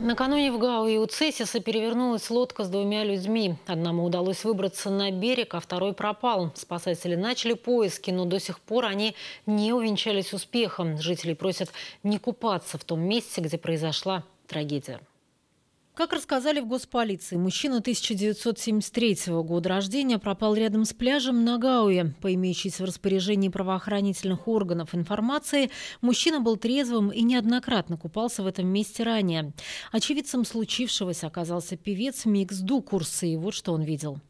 Накануне в Гау и у Цесиса перевернулась лодка с двумя людьми. Одному удалось выбраться на берег, а второй пропал. Спасатели начали поиски, но до сих пор они не увенчались успехом. Жители просят не купаться в том месте, где произошла трагедия. Как рассказали в госполиции, мужчина 1973 года рождения пропал рядом с пляжем на Гауе. По имеющейся в распоряжении правоохранительных органов информации, мужчина был трезвым и неоднократно купался в этом месте ранее. Очевидцем случившегося оказался певец Микс Дукурс, и вот что он видел.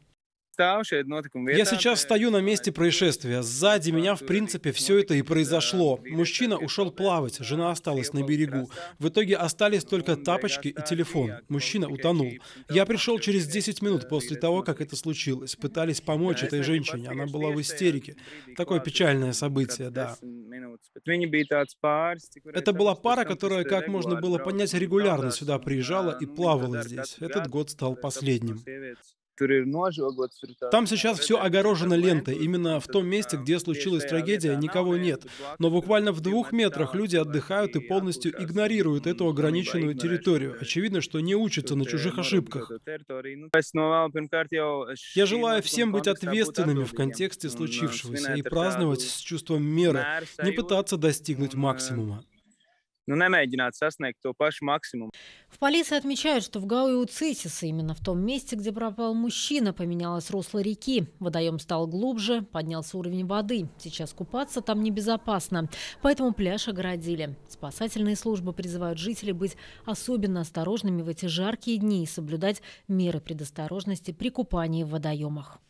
Я сейчас стою на месте э, происшествия. Сзади меня, в принципе, все это и произошло. Мужчина ушел плавать, жена осталась на берегу. В итоге остались только тапочки и телефон. Мужчина утонул. Я пришел через 10 минут после того, как это случилось. Пытались помочь этой женщине. Она была в истерике. Такое печальное событие, да. Это была пара, которая, как можно было понять, регулярно сюда приезжала и ну, плавала здесь. Этот год стал последним. Там сейчас все огорожено лентой. Именно в том месте, где случилась трагедия, никого нет. Но буквально в двух метрах люди отдыхают и полностью игнорируют эту ограниченную территорию. Очевидно, что не учатся на чужих ошибках. Ну, ну, а, я желаю всем быть ответственными в контексте ну, случившегося и праздновать с чувством меры, не пытаться достигнуть максимума ну, немедленат саснек, то паш максимум. В полиции отмечают, что в Гау именно в том месте, где пропал мужчина, поменялось русло реки. Водоем стал глубже, поднялся уровень воды. Сейчас купаться там небезопасно, поэтому пляж оградили. Спасательные службы призывают жителей быть особенно осторожными в эти жаркие дни и соблюдать меры предосторожности при купании в водоемах.